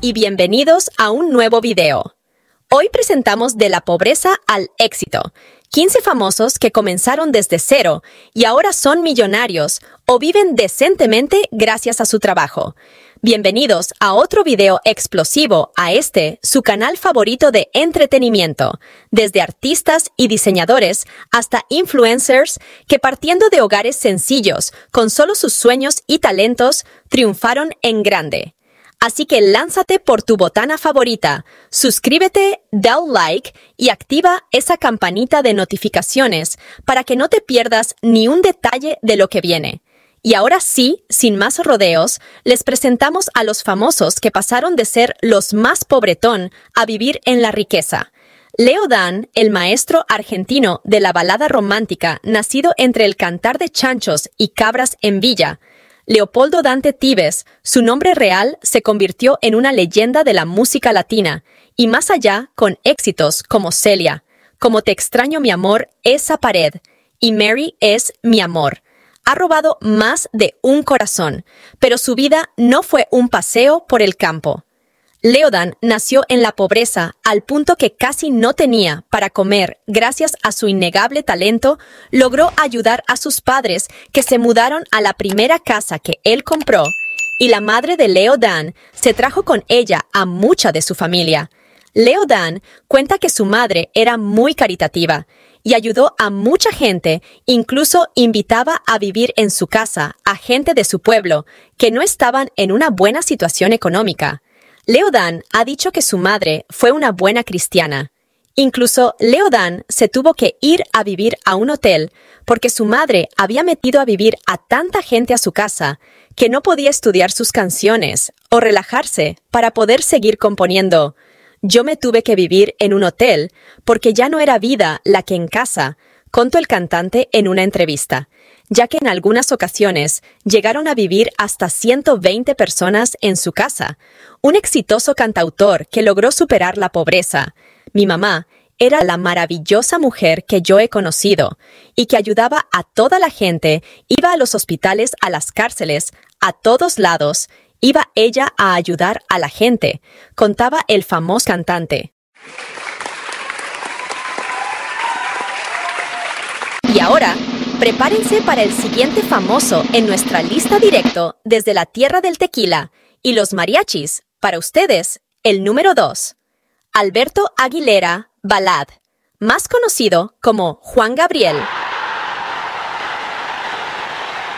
y bienvenidos a un nuevo video. Hoy presentamos de la pobreza al éxito, 15 famosos que comenzaron desde cero y ahora son millonarios o viven decentemente gracias a su trabajo. Bienvenidos a otro video explosivo a este, su canal favorito de entretenimiento, desde artistas y diseñadores hasta influencers que partiendo de hogares sencillos, con solo sus sueños y talentos, triunfaron en grande. Así que lánzate por tu botana favorita, suscríbete, da un like y activa esa campanita de notificaciones para que no te pierdas ni un detalle de lo que viene. Y ahora sí, sin más rodeos, les presentamos a los famosos que pasaron de ser los más pobretón a vivir en la riqueza. Leo Dan, el maestro argentino de la balada romántica, nacido entre el cantar de chanchos y cabras en Villa, Leopoldo Dante Tibes, su nombre real, se convirtió en una leyenda de la música latina, y más allá con éxitos como Celia, como Te extraño mi amor, esa pared, y Mary es mi amor. Ha robado más de un corazón, pero su vida no fue un paseo por el campo. Leodan nació en la pobreza al punto que casi no tenía para comer. Gracias a su innegable talento, logró ayudar a sus padres que se mudaron a la primera casa que él compró y la madre de Leodan se trajo con ella a mucha de su familia. Leodan cuenta que su madre era muy caritativa y ayudó a mucha gente, incluso invitaba a vivir en su casa a gente de su pueblo que no estaban en una buena situación económica. Leodan ha dicho que su madre fue una buena cristiana. Incluso Leodan se tuvo que ir a vivir a un hotel porque su madre había metido a vivir a tanta gente a su casa que no podía estudiar sus canciones o relajarse para poder seguir componiendo. Yo me tuve que vivir en un hotel porque ya no era vida la que en casa, contó el cantante en una entrevista ya que en algunas ocasiones llegaron a vivir hasta 120 personas en su casa. Un exitoso cantautor que logró superar la pobreza. Mi mamá era la maravillosa mujer que yo he conocido y que ayudaba a toda la gente, iba a los hospitales, a las cárceles, a todos lados, iba ella a ayudar a la gente, contaba el famoso cantante. Y ahora Prepárense para el siguiente famoso en nuestra lista directo desde la tierra del tequila y los mariachis. Para ustedes, el número 2. Alberto Aguilera Balad, más conocido como Juan Gabriel.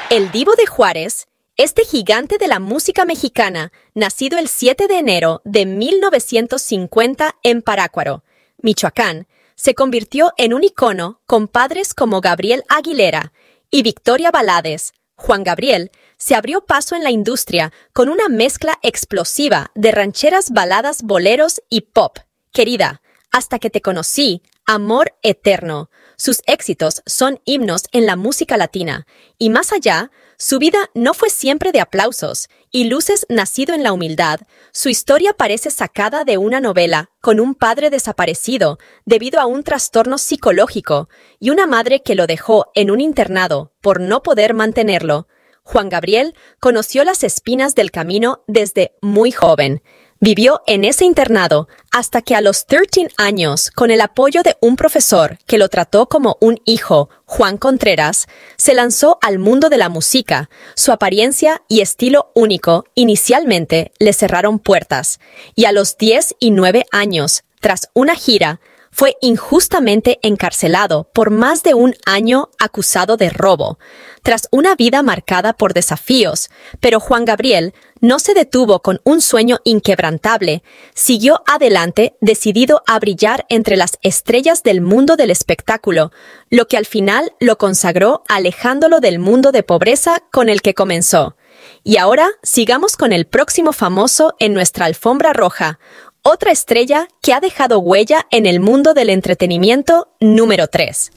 El divo de Juárez, este gigante de la música mexicana, nacido el 7 de enero de 1950 en Parácuaro, Michoacán, se convirtió en un icono con padres como Gabriel Aguilera y Victoria Balades. Juan Gabriel se abrió paso en la industria con una mezcla explosiva de rancheras, baladas, boleros y pop. Querida, hasta que te conocí, amor eterno. Sus éxitos son himnos en la música latina, y más allá, su vida no fue siempre de aplausos y luces nacido en la humildad. Su historia parece sacada de una novela, con un padre desaparecido debido a un trastorno psicológico y una madre que lo dejó en un internado por no poder mantenerlo. Juan Gabriel conoció las espinas del camino desde muy joven. Vivió en ese internado hasta que a los 13 años, con el apoyo de un profesor que lo trató como un hijo, Juan Contreras, se lanzó al mundo de la música. Su apariencia y estilo único inicialmente le cerraron puertas, y a los 10 y 9 años, tras una gira, fue injustamente encarcelado por más de un año acusado de robo, tras una vida marcada por desafíos, pero Juan Gabriel no se detuvo con un sueño inquebrantable, siguió adelante decidido a brillar entre las estrellas del mundo del espectáculo, lo que al final lo consagró alejándolo del mundo de pobreza con el que comenzó. Y ahora sigamos con el próximo famoso en nuestra alfombra roja, otra estrella que ha dejado huella en el mundo del entretenimiento número 3.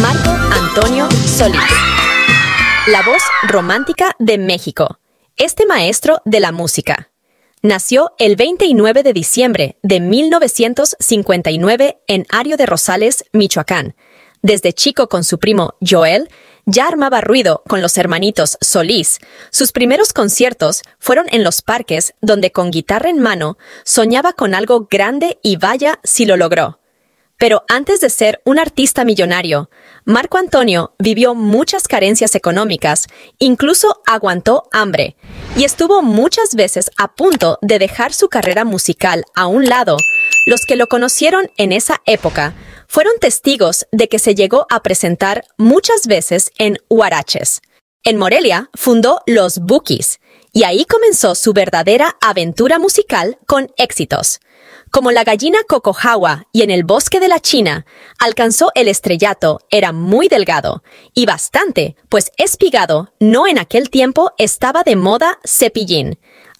Marco Antonio Solís. La voz romántica de México. Este maestro de la música. Nació el 29 de diciembre de 1959 en Ario de Rosales, Michoacán, desde chico con su primo Joel, ya armaba ruido con los hermanitos Solís. Sus primeros conciertos fueron en los parques donde con guitarra en mano soñaba con algo grande y vaya si lo logró. Pero antes de ser un artista millonario, Marco Antonio vivió muchas carencias económicas, incluso aguantó hambre, y estuvo muchas veces a punto de dejar su carrera musical a un lado. Los que lo conocieron en esa época fueron testigos de que se llegó a presentar muchas veces en Huaraches. En Morelia fundó los Bookies y ahí comenzó su verdadera aventura musical con éxitos. Como la gallina Cocojawa y en el bosque de la China, alcanzó el estrellato, era muy delgado y bastante, pues Espigado no en aquel tiempo estaba de moda cepillín.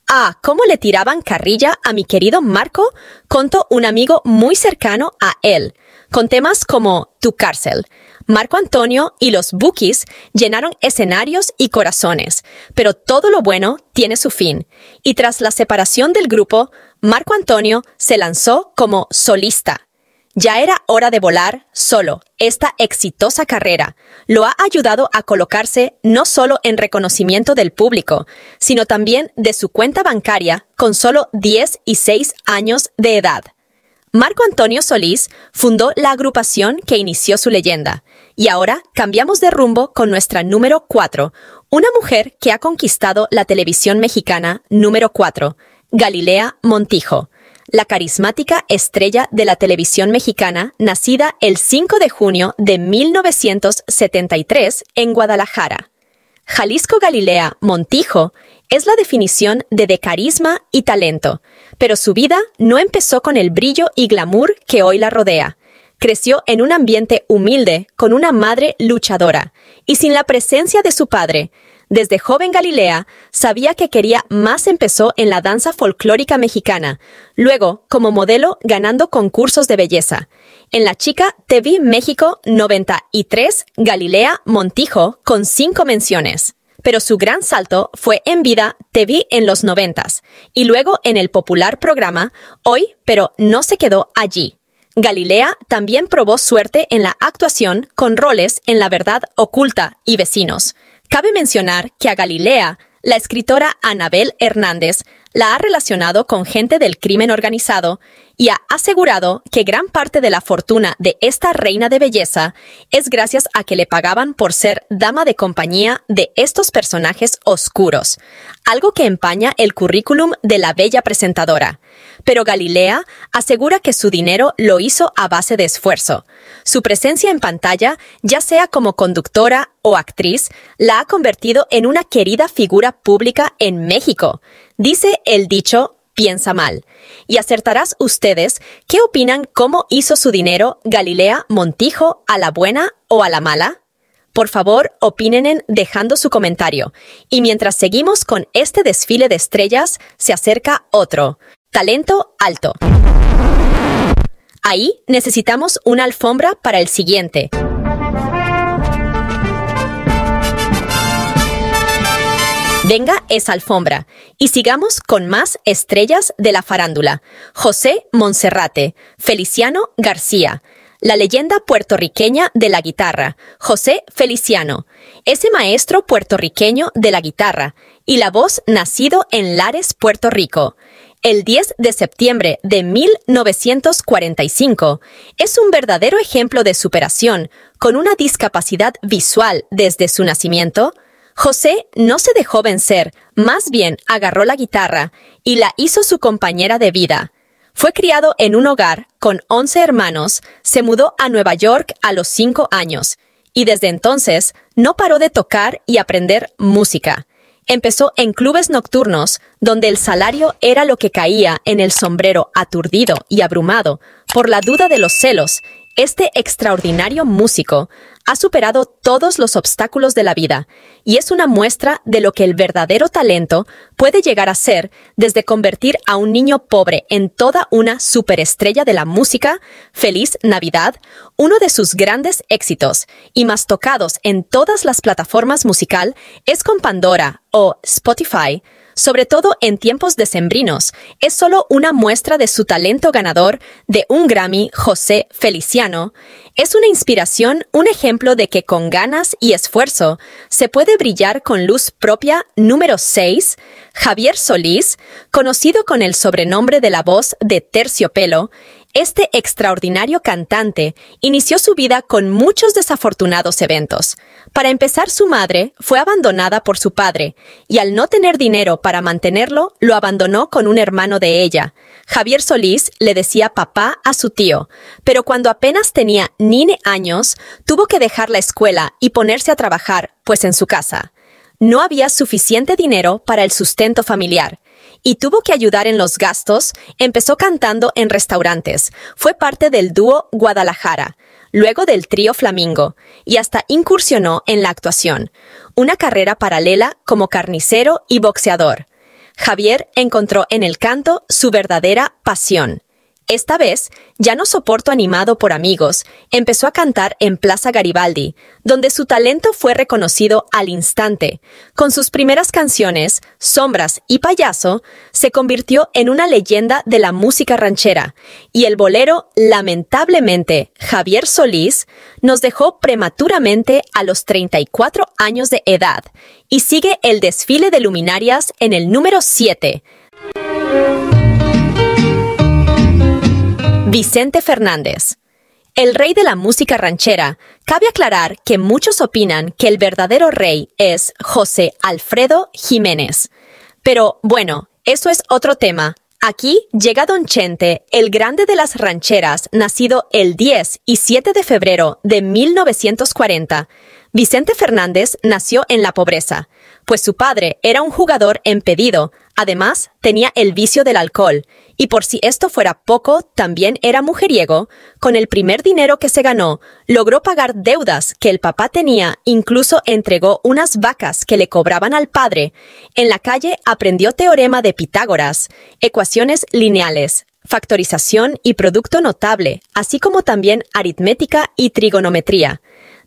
Ah, cómo le tiraban carrilla a mi querido Marco, contó un amigo muy cercano a él, con temas como Tu cárcel. Marco Antonio y los Bookies llenaron escenarios y corazones, pero todo lo bueno tiene su fin, y tras la separación del grupo, Marco Antonio se lanzó como solista. Ya era hora de volar solo. Esta exitosa carrera lo ha ayudado a colocarse no solo en reconocimiento del público, sino también de su cuenta bancaria con solo 10 y 6 años de edad. Marco Antonio Solís fundó la agrupación que inició su leyenda. Y ahora cambiamos de rumbo con nuestra número 4, una mujer que ha conquistado la televisión mexicana número 4, Galilea Montijo, la carismática estrella de la televisión mexicana nacida el 5 de junio de 1973 en Guadalajara. Jalisco Galilea Montijo es la definición de, de carisma y talento pero su vida no empezó con el brillo y glamour que hoy la rodea. Creció en un ambiente humilde, con una madre luchadora, y sin la presencia de su padre. Desde joven Galilea sabía que quería más empezó en la danza folclórica mexicana, luego como modelo ganando concursos de belleza. En la chica TV México 93, Galilea Montijo, con cinco menciones pero su gran salto fue en vida Te vi en los noventas y luego en el popular programa Hoy, pero no se quedó allí. Galilea también probó suerte en la actuación con roles en La Verdad Oculta y Vecinos. Cabe mencionar que a Galilea, la escritora Anabel Hernández la ha relacionado con gente del crimen organizado y ha asegurado que gran parte de la fortuna de esta reina de belleza es gracias a que le pagaban por ser dama de compañía de estos personajes oscuros, algo que empaña el currículum de la bella presentadora. Pero Galilea asegura que su dinero lo hizo a base de esfuerzo. Su presencia en pantalla, ya sea como conductora o actriz, la ha convertido en una querida figura pública en México. Dice el dicho piensa mal. Y acertarás ustedes qué opinan cómo hizo su dinero Galilea Montijo a la buena o a la mala. Por favor, opinen dejando su comentario. Y mientras seguimos con este desfile de estrellas, se acerca otro. Talento alto. Ahí necesitamos una alfombra para el siguiente. Venga esa alfombra y sigamos con más estrellas de la farándula. José Monserrate, Feliciano García, la leyenda puertorriqueña de la guitarra, José Feliciano, ese maestro puertorriqueño de la guitarra y la voz nacido en Lares, Puerto Rico. El 10 de septiembre de 1945 es un verdadero ejemplo de superación con una discapacidad visual desde su nacimiento José no se dejó vencer, más bien agarró la guitarra y la hizo su compañera de vida. Fue criado en un hogar con 11 hermanos, se mudó a Nueva York a los 5 años y desde entonces no paró de tocar y aprender música. Empezó en clubes nocturnos, donde el salario era lo que caía en el sombrero aturdido y abrumado por la duda de los celos este extraordinario músico ha superado todos los obstáculos de la vida y es una muestra de lo que el verdadero talento puede llegar a ser desde convertir a un niño pobre en toda una superestrella de la música, Feliz Navidad, uno de sus grandes éxitos y más tocados en todas las plataformas musical es con Pandora o Spotify, sobre todo en tiempos decembrinos, es solo una muestra de su talento ganador de un Grammy, José Feliciano. Es una inspiración, un ejemplo de que con ganas y esfuerzo se puede brillar con luz propia. Número 6. Javier Solís, conocido con el sobrenombre de la voz de Terciopelo, este extraordinario cantante inició su vida con muchos desafortunados eventos. Para empezar, su madre fue abandonada por su padre, y al no tener dinero para mantenerlo, lo abandonó con un hermano de ella. Javier Solís le decía papá a su tío, pero cuando apenas tenía nine años, tuvo que dejar la escuela y ponerse a trabajar, pues en su casa no había suficiente dinero para el sustento familiar, y tuvo que ayudar en los gastos, empezó cantando en restaurantes. Fue parte del dúo Guadalajara, luego del trío Flamingo, y hasta incursionó en la actuación, una carrera paralela como carnicero y boxeador. Javier encontró en el canto su verdadera pasión. Esta vez, ya no soporto animado por amigos, empezó a cantar en Plaza Garibaldi, donde su talento fue reconocido al instante. Con sus primeras canciones, Sombras y Payaso, se convirtió en una leyenda de la música ranchera, y el bolero, lamentablemente, Javier Solís, nos dejó prematuramente a los 34 años de edad, y sigue el desfile de luminarias en el número 7. Vicente Fernández. El rey de la música ranchera. Cabe aclarar que muchos opinan que el verdadero rey es José Alfredo Jiménez. Pero bueno, eso es otro tema. Aquí llega Don Chente, el grande de las rancheras, nacido el 10 y 7 de febrero de 1940. Vicente Fernández nació en la pobreza, pues su padre era un jugador pedido. además tenía el vicio del alcohol, y por si esto fuera poco, también era mujeriego. Con el primer dinero que se ganó, logró pagar deudas que el papá tenía, incluso entregó unas vacas que le cobraban al padre. En la calle aprendió teorema de Pitágoras, ecuaciones lineales, factorización y producto notable, así como también aritmética y trigonometría.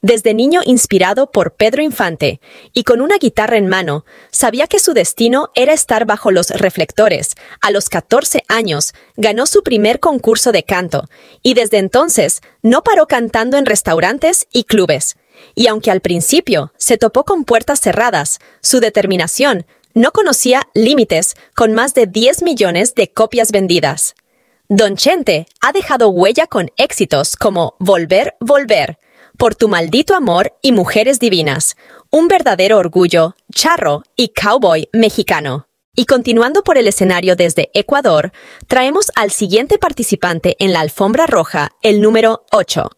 Desde niño inspirado por Pedro Infante y con una guitarra en mano, sabía que su destino era estar bajo los reflectores. A los 14 años, ganó su primer concurso de canto y desde entonces no paró cantando en restaurantes y clubes. Y aunque al principio se topó con puertas cerradas, su determinación no conocía límites con más de 10 millones de copias vendidas. Don Chente ha dejado huella con éxitos como Volver, Volver, por tu maldito amor y mujeres divinas. Un verdadero orgullo, charro y cowboy mexicano. Y continuando por el escenario desde Ecuador, traemos al siguiente participante en la alfombra roja, el número 8.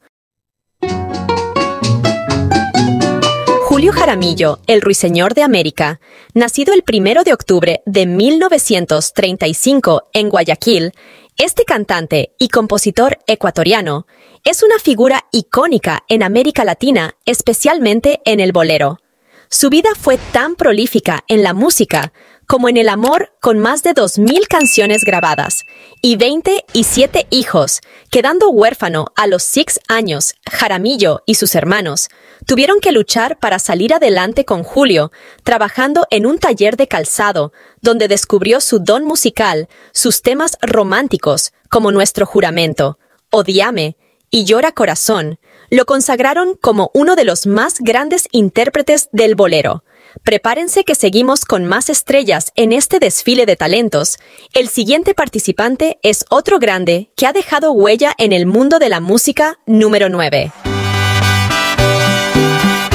Julio Jaramillo, el Ruiseñor de América, nacido el 1 de octubre de 1935 en Guayaquil, este cantante y compositor ecuatoriano es una figura icónica en América Latina, especialmente en el bolero. Su vida fue tan prolífica en la música como en el amor con más de 2.000 canciones grabadas y y siete hijos, quedando huérfano a los 6 años, Jaramillo y sus hermanos tuvieron que luchar para salir adelante con Julio, trabajando en un taller de calzado, donde descubrió su don musical, sus temas románticos, como Nuestro Juramento, Odiame, y Llora Corazón lo consagraron como uno de los más grandes intérpretes del bolero. Prepárense que seguimos con más estrellas en este desfile de talentos. El siguiente participante es otro grande que ha dejado huella en el mundo de la música número 9.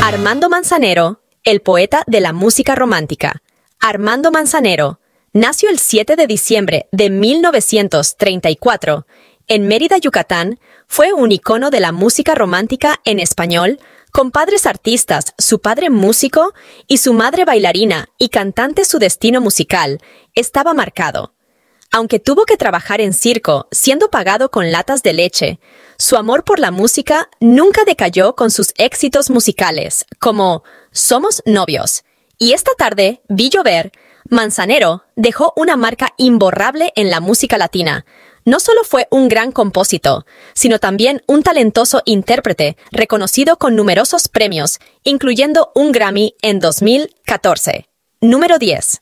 Armando Manzanero, el poeta de la música romántica. Armando Manzanero nació el 7 de diciembre de 1934 en Mérida, Yucatán, fue un icono de la música romántica en español, con padres artistas, su padre músico y su madre bailarina y cantante su destino musical, estaba marcado. Aunque tuvo que trabajar en circo, siendo pagado con latas de leche, su amor por la música nunca decayó con sus éxitos musicales, como Somos novios. Y esta tarde vi llover, Manzanero dejó una marca imborrable en la música latina, no solo fue un gran compósito, sino también un talentoso intérprete, reconocido con numerosos premios, incluyendo un Grammy en 2014. Número 10.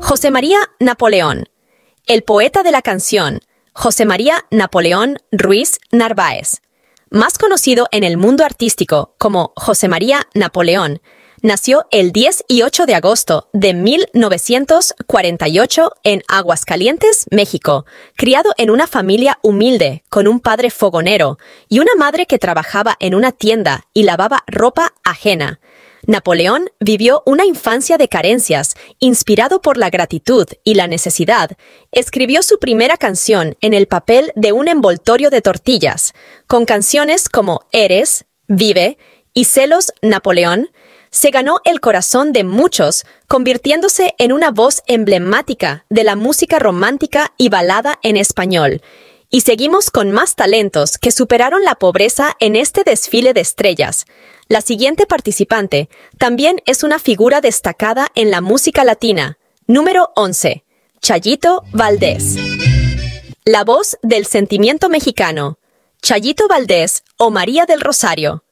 José María Napoleón. El poeta de la canción, José María Napoleón Ruiz Narváez, más conocido en el mundo artístico como José María Napoleón, nació el 10 y 8 de agosto de 1948 en Aguascalientes, México, criado en una familia humilde, con un padre fogonero y una madre que trabajaba en una tienda y lavaba ropa ajena. Napoleón vivió una infancia de carencias, inspirado por la gratitud y la necesidad. Escribió su primera canción en el papel de un envoltorio de tortillas, con canciones como Eres, Vive y Celos Napoleón, se ganó el corazón de muchos, convirtiéndose en una voz emblemática de la música romántica y balada en español. Y seguimos con más talentos que superaron la pobreza en este desfile de estrellas. La siguiente participante también es una figura destacada en la música latina. Número 11. Chayito Valdés. La voz del sentimiento mexicano. Chayito Valdés o María del Rosario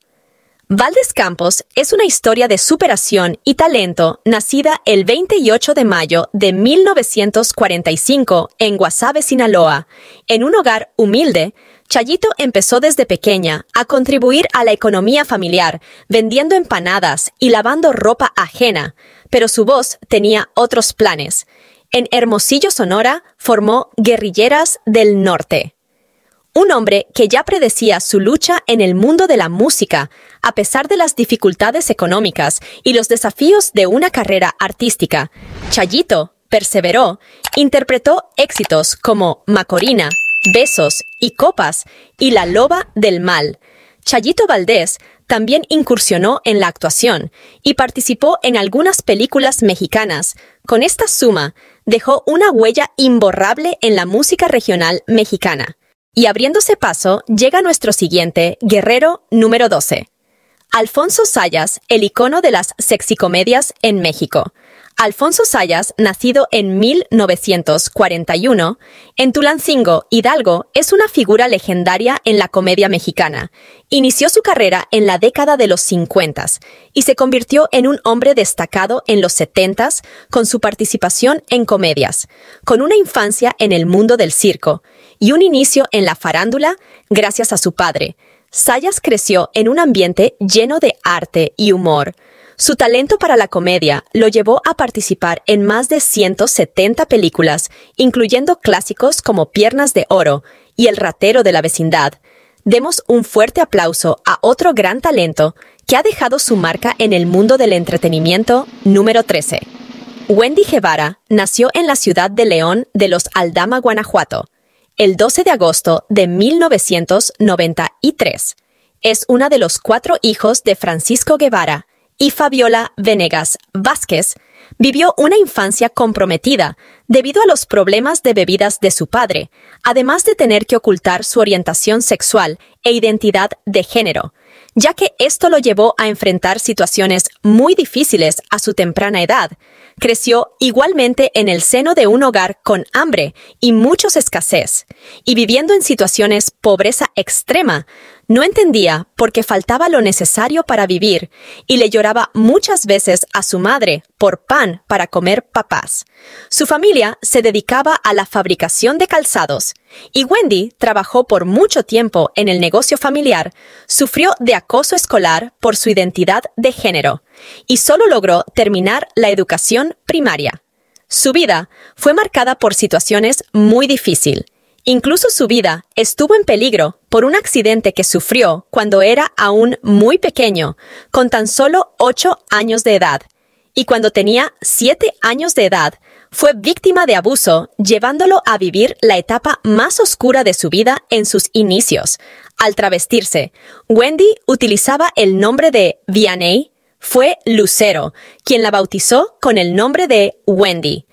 Valdes Campos es una historia de superación y talento nacida el 28 de mayo de 1945 en Guasave, Sinaloa. En un hogar humilde, Chayito empezó desde pequeña a contribuir a la economía familiar, vendiendo empanadas y lavando ropa ajena, pero su voz tenía otros planes. En Hermosillo, Sonora, formó Guerrilleras del Norte un hombre que ya predecía su lucha en el mundo de la música, a pesar de las dificultades económicas y los desafíos de una carrera artística, Chayito perseveró, interpretó éxitos como Macorina, Besos y Copas y La Loba del Mal. Chayito Valdés también incursionó en la actuación y participó en algunas películas mexicanas. Con esta suma, dejó una huella imborrable en la música regional mexicana. Y abriéndose paso, llega nuestro siguiente, guerrero número 12. Alfonso Sayas, el icono de las sexicomedias en México. Alfonso Sayas, nacido en 1941, en Tulancingo, Hidalgo, es una figura legendaria en la comedia mexicana. Inició su carrera en la década de los 50 y se convirtió en un hombre destacado en los 70 con su participación en comedias, con una infancia en el mundo del circo y un inicio en la farándula gracias a su padre. Sayas creció en un ambiente lleno de arte y humor. Su talento para la comedia lo llevó a participar en más de 170 películas, incluyendo clásicos como Piernas de Oro y El ratero de la vecindad. Demos un fuerte aplauso a otro gran talento que ha dejado su marca en el mundo del entretenimiento número 13. Wendy Guevara nació en la ciudad de León de los Aldama, Guanajuato el 12 de agosto de 1993. Es una de los cuatro hijos de Francisco Guevara y Fabiola Venegas Vázquez. Vivió una infancia comprometida debido a los problemas de bebidas de su padre, además de tener que ocultar su orientación sexual e identidad de género ya que esto lo llevó a enfrentar situaciones muy difíciles a su temprana edad. Creció igualmente en el seno de un hogar con hambre y muchos escasez, y viviendo en situaciones pobreza extrema, no entendía porque faltaba lo necesario para vivir y le lloraba muchas veces a su madre por pan para comer papás. Su familia se dedicaba a la fabricación de calzados y Wendy trabajó por mucho tiempo en el negocio familiar, sufrió de acoso escolar por su identidad de género y solo logró terminar la educación primaria. Su vida fue marcada por situaciones muy difíciles Incluso su vida estuvo en peligro por un accidente que sufrió cuando era aún muy pequeño, con tan solo 8 años de edad. Y cuando tenía 7 años de edad, fue víctima de abuso, llevándolo a vivir la etapa más oscura de su vida en sus inicios. Al travestirse, Wendy utilizaba el nombre de Vianney, fue Lucero, quien la bautizó con el nombre de Wendy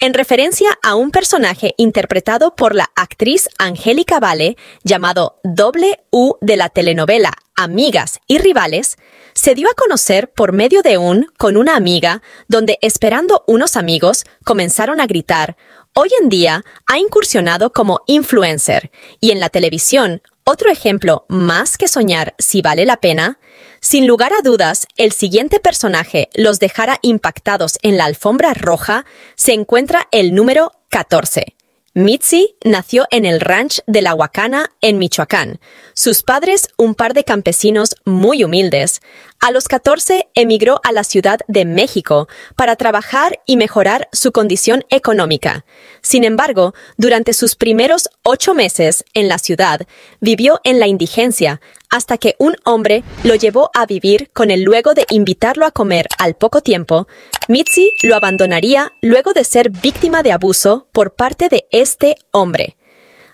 en referencia a un personaje interpretado por la actriz Angélica Vale llamado Doble U de la telenovela Amigas y Rivales, se dio a conocer por medio de un con una amiga donde esperando unos amigos comenzaron a gritar, hoy en día ha incursionado como influencer y en la televisión, otro ejemplo más que soñar si vale la pena, sin lugar a dudas, el siguiente personaje los dejará impactados en la alfombra roja, se encuentra el número 14. Mitzi nació en el ranch de La Huacana, en Michoacán. Sus padres, un par de campesinos muy humildes. A los 14 emigró a la Ciudad de México para trabajar y mejorar su condición económica. Sin embargo, durante sus primeros ocho meses en la ciudad, vivió en la indigencia hasta que un hombre lo llevó a vivir con él luego de invitarlo a comer al poco tiempo. Mitzi lo abandonaría luego de ser víctima de abuso por parte de este hombre.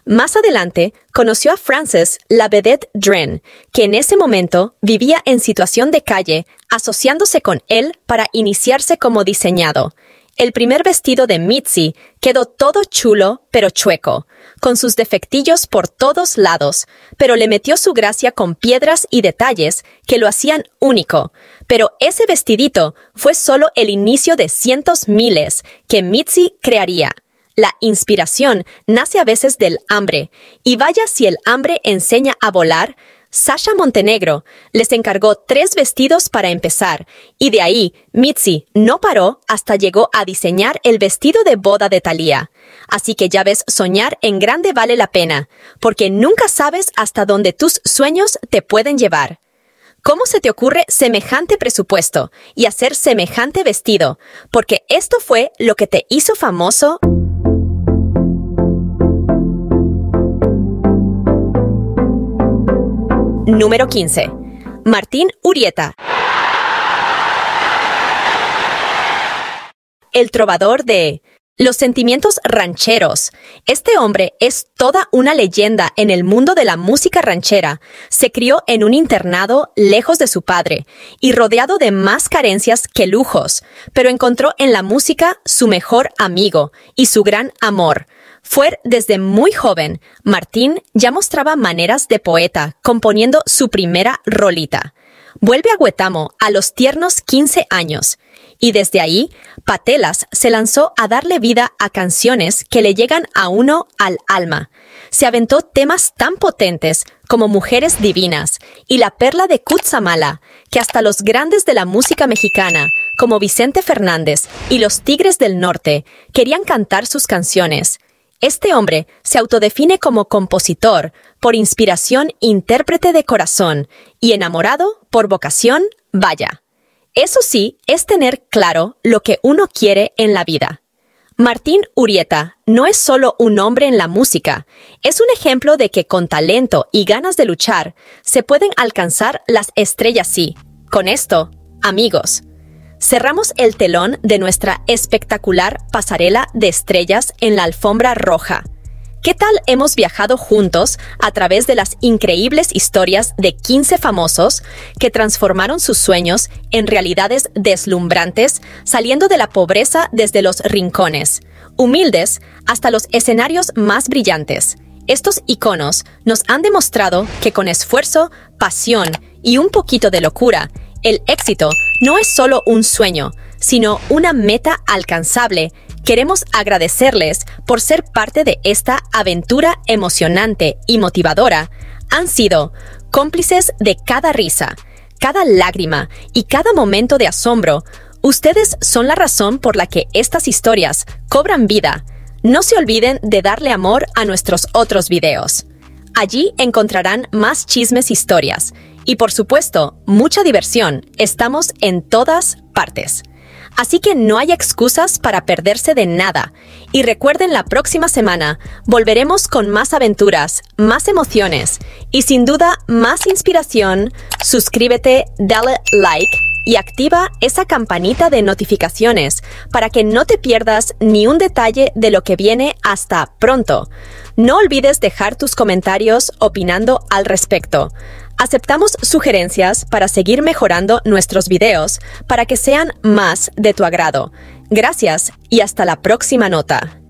Más adelante, conoció a Frances, la vedette Dren, que en ese momento vivía en situación de calle, asociándose con él para iniciarse como diseñado. El primer vestido de Mitzi quedó todo chulo pero chueco, con sus defectillos por todos lados, pero le metió su gracia con piedras y detalles que lo hacían único. Pero ese vestidito fue solo el inicio de cientos miles que Mitzi crearía. La inspiración nace a veces del hambre, y vaya si el hambre enseña a volar, Sasha Montenegro les encargó tres vestidos para empezar, y de ahí Mitzi no paró hasta llegó a diseñar el vestido de boda de Thalía. Así que ya ves, soñar en grande vale la pena, porque nunca sabes hasta dónde tus sueños te pueden llevar. ¿Cómo se te ocurre semejante presupuesto y hacer semejante vestido? Porque esto fue lo que te hizo famoso. Número 15. Martín Urieta. El trovador de Los sentimientos rancheros. Este hombre es toda una leyenda en el mundo de la música ranchera. Se crió en un internado lejos de su padre y rodeado de más carencias que lujos, pero encontró en la música su mejor amigo y su gran amor. Fue desde muy joven. Martín ya mostraba maneras de poeta, componiendo su primera rolita. Vuelve a Huetamo a los tiernos 15 años y desde ahí Patelas se lanzó a darle vida a canciones que le llegan a uno al alma. Se aventó temas tan potentes como Mujeres Divinas y La Perla de Cutzamala, que hasta los grandes de la música mexicana, como Vicente Fernández y los Tigres del Norte, querían cantar sus canciones. Este hombre se autodefine como compositor, por inspiración intérprete de corazón y enamorado por vocación, vaya. Eso sí, es tener claro lo que uno quiere en la vida. Martín Urieta no es solo un hombre en la música, es un ejemplo de que con talento y ganas de luchar se pueden alcanzar las estrellas sí. Con esto, amigos, Cerramos el telón de nuestra espectacular pasarela de estrellas en la alfombra roja. ¿Qué tal hemos viajado juntos a través de las increíbles historias de 15 famosos que transformaron sus sueños en realidades deslumbrantes, saliendo de la pobreza desde los rincones, humildes hasta los escenarios más brillantes? Estos iconos nos han demostrado que con esfuerzo, pasión y un poquito de locura, el éxito no es solo un sueño, sino una meta alcanzable. Queremos agradecerles por ser parte de esta aventura emocionante y motivadora. Han sido cómplices de cada risa, cada lágrima y cada momento de asombro. Ustedes son la razón por la que estas historias cobran vida. No se olviden de darle amor a nuestros otros videos. Allí encontrarán más chismes e historias y por supuesto, mucha diversión. Estamos en todas partes. Así que no hay excusas para perderse de nada. Y recuerden, la próxima semana volveremos con más aventuras, más emociones y sin duda más inspiración. Suscríbete, dale like y activa esa campanita de notificaciones para que no te pierdas ni un detalle de lo que viene hasta pronto. No olvides dejar tus comentarios opinando al respecto. Aceptamos sugerencias para seguir mejorando nuestros videos para que sean más de tu agrado. Gracias y hasta la próxima nota.